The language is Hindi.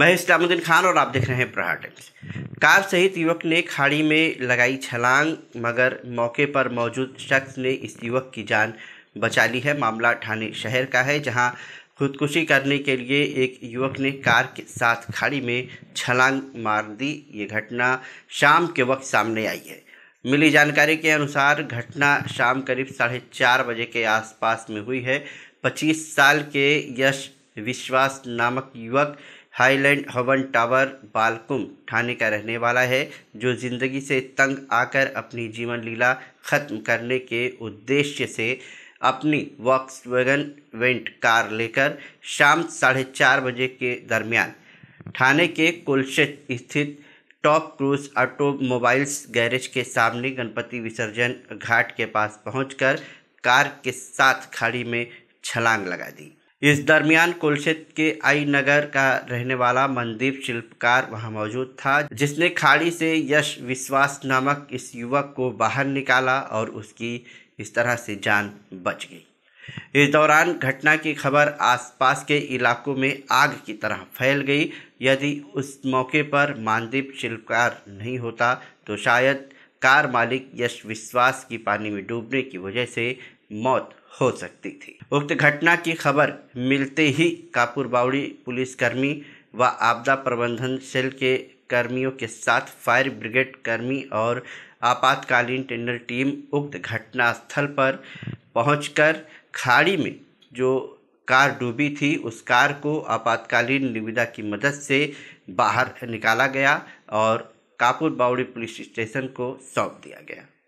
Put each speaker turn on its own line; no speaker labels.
मैं इस्लामुद्दीन खान और आप देख रहे हैं प्रहार टाइम्स कार सहित युवक ने खाड़ी में लगाई छलांग मगर मौके पर मौजूद शख्स ने इस युवक की जान बचा ली है मामला ठाणे शहर का है जहां खुदकुशी करने के लिए एक युवक ने कार के साथ खाड़ी में छलांग मार दी ये घटना शाम के वक्त सामने आई है मिली जानकारी के अनुसार घटना शाम करीब साढ़े चार बजे के आसपास में हुई है पच्चीस साल के यश विश्वास नामक युवक हाईलैंड हवन टावर बालकुम थाने का रहने वाला है जो ज़िंदगी से तंग आकर अपनी जीवन लीला ख़त्म करने के उद्देश्य से अपनी वेगन वेंट कार लेकर शाम साढ़े चार बजे के दरमियान ठाणे के कुलशेत स्थित टॉप क्रूज ऑटोमोबाइल्स गैरेज के सामने गणपति विसर्जन घाट के पास पहुंचकर कार के साथ खाड़ी में छलांग लगा दी इस दरमियान कुलक्षेत्र के आई नगर का रहने वाला मनदीप शिल्पकार वहां मौजूद था जिसने खाड़ी से यश विश्वास नामक इस युवक को बाहर निकाला और उसकी इस तरह से जान बच गई इस दौरान घटना की खबर आसपास के इलाकों में आग की तरह फैल गई यदि उस मौके पर मानदीप शिल्पकार नहीं होता तो शायद कार मालिक यश विश्वास की पानी में डूबने की वजह से मौत हो सकती थी उक्त घटना की खबर मिलते ही कापुर बावड़ी पुलिसकर्मी व आपदा प्रबंधन सेल के कर्मियों के साथ फायर ब्रिगेड कर्मी और आपातकालीन टेंडर टीम उक्त घटनास्थल पर पहुंचकर खाड़ी में जो कार डूबी थी उस कार को आपातकालीन निविदा की मदद से बाहर निकाला गया और कापुर बावड़ी पुलिस स्टेशन को सौंप दिया गया